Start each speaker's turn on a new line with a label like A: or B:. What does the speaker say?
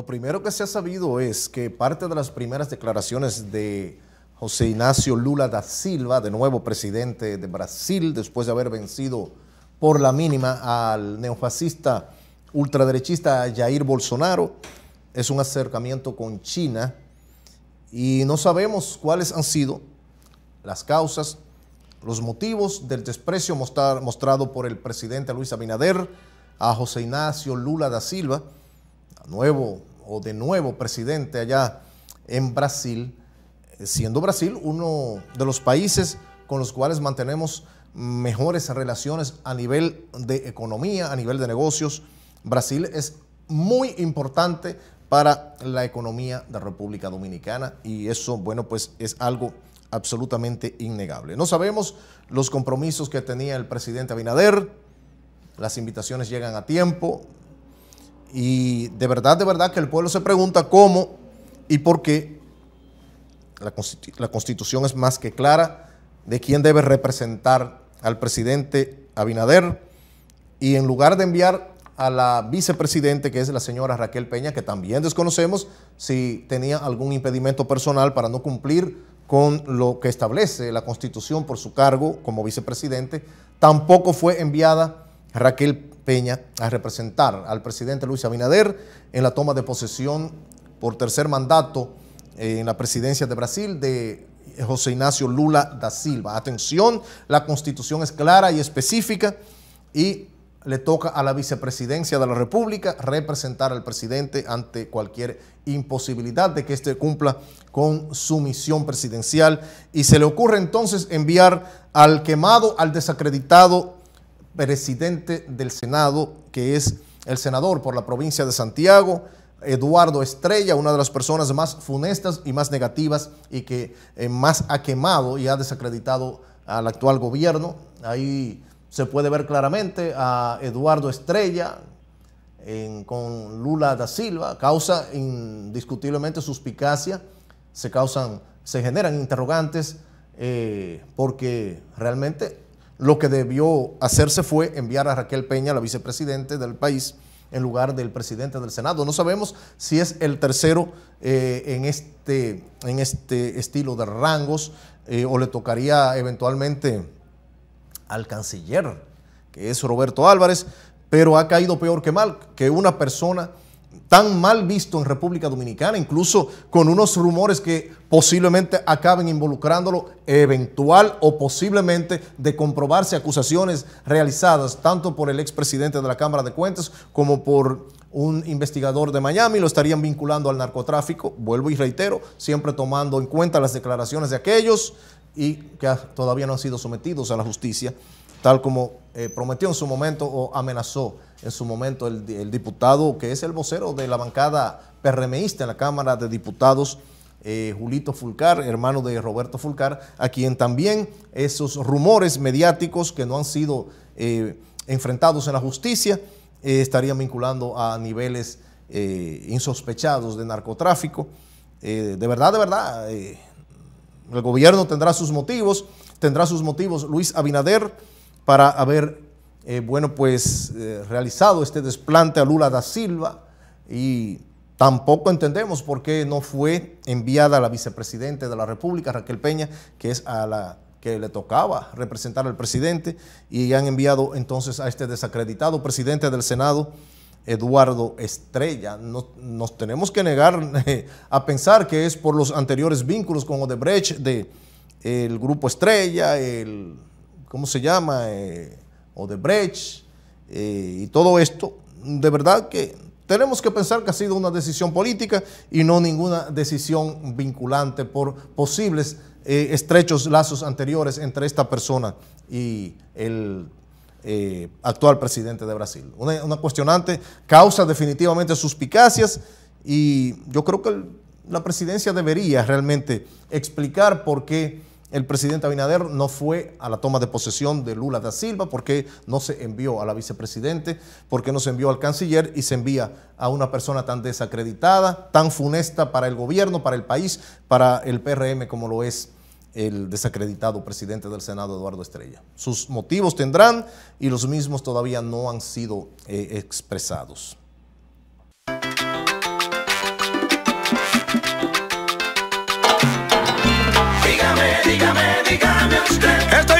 A: Lo primero que se ha sabido es que parte de las primeras declaraciones de José Ignacio Lula da Silva, de nuevo presidente de Brasil, después de haber vencido por la mínima al neofascista ultraderechista Jair Bolsonaro, es un acercamiento con China y no sabemos cuáles han sido las causas, los motivos del desprecio mostrado por el presidente Luis Abinader a José Ignacio Lula da Silva, nuevo o de nuevo presidente allá en Brasil, eh, siendo Brasil uno de los países con los cuales mantenemos mejores relaciones a nivel de economía, a nivel de negocios. Brasil es muy importante para la economía de la República Dominicana y eso, bueno, pues es algo absolutamente innegable. No sabemos los compromisos que tenía el presidente Abinader, las invitaciones llegan a tiempo, y de verdad, de verdad que el pueblo se pregunta cómo y por qué la, constitución es más que clara de quién debe representar al presidente Abinader y en lugar de enviar a la vicepresidente, que es la señora Raquel Peña, que también desconocemos si tenía algún impedimento personal para no cumplir con lo que establece la constitución por su cargo como vicepresidente, tampoco fue enviada Raquel Peña a representar al presidente Luis Abinader en la toma de posesión por tercer mandato en la presidencia de Brasil de José Ignacio Lula da Silva. Atención, la constitución es clara y específica y le toca a la vicepresidencia de la República representar al presidente ante cualquier imposibilidad de que éste cumpla con su misión presidencial. Y se le ocurre entonces enviar al quemado, al desacreditado presidente del Senado, que es el senador por la provincia de Santiago, Eduardo Estrella, una de las personas más funestas y más negativas y que eh, más ha quemado y ha desacreditado al actual gobierno. Ahí se puede ver claramente a Eduardo Estrella con Lula da Silva, causa indiscutiblemente suspicacia, se causan, se generan interrogantes eh, porque realmente lo que debió hacerse fue enviar a Raquel Peña, la vicepresidente del país, en lugar del presidente del Senado. No sabemos si es el tercero eh, en, este, en este estilo de rangos eh, o le tocaría eventualmente al canciller, que es Roberto Álvarez, pero ha caído peor que mal, que una persona tan mal visto en República Dominicana, incluso con unos rumores que posiblemente acaben involucrándolo eventual o posiblemente de comprobarse acusaciones realizadas tanto por el expresidente de la Cámara de Cuentas como por un investigador de Miami, lo estarían vinculando al narcotráfico, vuelvo y reitero, siempre tomando en cuenta las declaraciones de aquellos y que todavía no han sido sometidos a la justicia, tal como eh, prometió en su momento o amenazó en su momento el, diputado que es el vocero de la bancada PRMista en la Cámara de Diputados, eh, Julito Fulcar, hermano de Roberto Fulcar, a quien también esos rumores mediáticos que no han sido eh, enfrentados en la justicia estarían vinculando a niveles insospechados de narcotráfico. de verdad, de verdad, el gobierno tendrá sus motivos, tendrá sus motivos Luis Abinader para haber, eh, bueno, pues eh, realizado este desplante a Lula da Silva y tampoco entendemos por qué no fue enviada la vicepresidenta de la República, Raquel Peña, que es a la que le tocaba representar al presidente y han enviado entonces a este desacreditado presidente del Senado, Eduardo Estrella. nos tenemos que negar a pensar que es por los anteriores vínculos con Odebrecht de eh, el Grupo Estrella, el ¿cómo se llama? Eh, Odebrecht eh, y todo esto, de verdad que tenemos que pensar que ha sido una decisión política y no ninguna decisión vinculante por posibles eh, estrechos lazos anteriores entre esta persona y el eh, actual presidente de Brasil. Una, cuestionante causa definitivamente suspicacias y yo creo que la presidencia debería realmente explicar por qué el presidente Abinader no fue a la toma de posesión de Lula da Silva porque no se envió a la vicepresidente, porque no se envió al canciller y se envía a una persona tan desacreditada, tan funesta para el gobierno, para el país, para el PRM como lo es el desacreditado presidente del Senado, Eduardo Estrella. Sus motivos tendrán y los mismos todavía no han sido eh, expresados. Dígame, dígame usted.